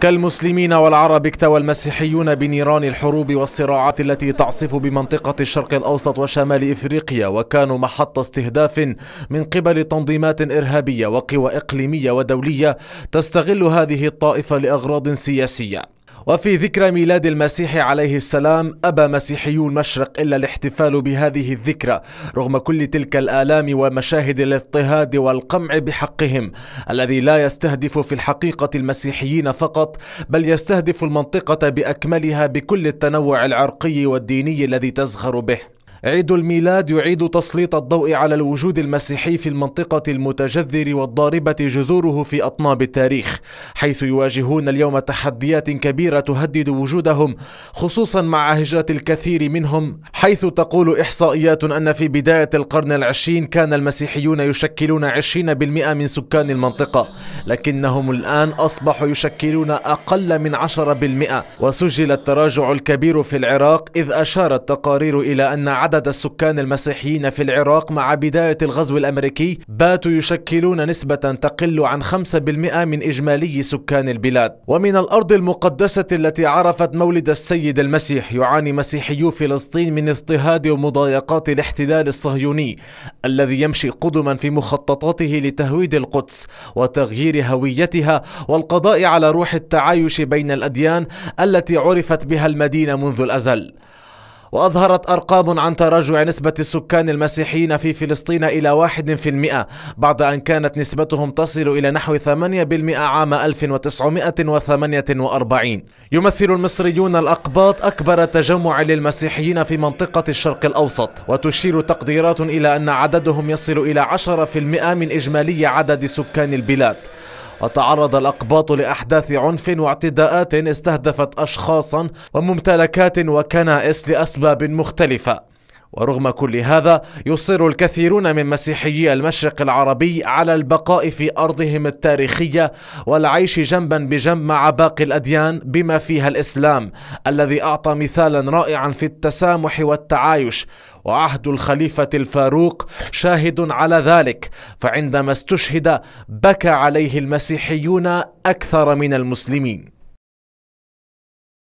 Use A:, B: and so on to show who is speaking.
A: كالمسلمين والعرب اكتوى المسيحيون بنيران الحروب والصراعات التي تعصف بمنطقة الشرق الأوسط وشمال إفريقيا وكانوا محط استهداف من قبل تنظيمات إرهابية وقوى إقليمية ودولية تستغل هذه الطائفة لأغراض سياسية وفي ذكرى ميلاد المسيح عليه السلام أبى مسيحيو المشرق إلا الاحتفال بهذه الذكرى رغم كل تلك الآلام ومشاهد الاضطهاد والقمع بحقهم الذي لا يستهدف في الحقيقة المسيحيين فقط بل يستهدف المنطقة بأكملها بكل التنوع العرقي والديني الذي تزخر به عيد الميلاد يعيد تسليط الضوء على الوجود المسيحي في المنطقة المتجذر والضاربة جذوره في أطناب التاريخ حيث يواجهون اليوم تحديات كبيرة تهدد وجودهم خصوصا مع هجرة الكثير منهم حيث تقول إحصائيات أن في بداية القرن العشرين كان المسيحيون يشكلون 20% من سكان المنطقة لكنهم الآن أصبحوا يشكلون أقل من 10% وسجل التراجع الكبير في العراق إذ أشارت تقارير إلى أن عدد السكان المسيحيين في العراق مع بداية الغزو الأمريكي باتوا يشكلون نسبة تقل عن 5% من إجمالي سكان البلاد ومن الأرض المقدسة التي عرفت مولد السيد المسيح يعاني مسيحيو فلسطين من اضطهاد ومضايقات الاحتلال الصهيوني الذي يمشي قدما في مخططاته لتهويد القدس وتغيير هويتها والقضاء على روح التعايش بين الأديان التي عرفت بها المدينة منذ الأزل وأظهرت أرقام عن تراجع نسبة السكان المسيحيين في فلسطين إلى 1% بعد أن كانت نسبتهم تصل إلى نحو 8% عام 1948 يمثل المصريون الأقباط أكبر تجمع للمسيحيين في منطقة الشرق الأوسط وتشير تقديرات إلى أن عددهم يصل إلى 10% من إجمالي عدد سكان البلاد وتعرض الأقباط لأحداث عنف واعتداءات استهدفت أشخاصا وممتلكات وكنائس لأسباب مختلفة ورغم كل هذا يصر الكثيرون من مسيحيي المشرق العربي على البقاء في ارضهم التاريخيه والعيش جنبا بجنب مع باقي الاديان بما فيها الاسلام الذي اعطى مثالا رائعا في التسامح والتعايش وعهد الخليفة الفاروق شاهد على ذلك فعندما استشهد بكى عليه المسيحيون أكثر من المسلمين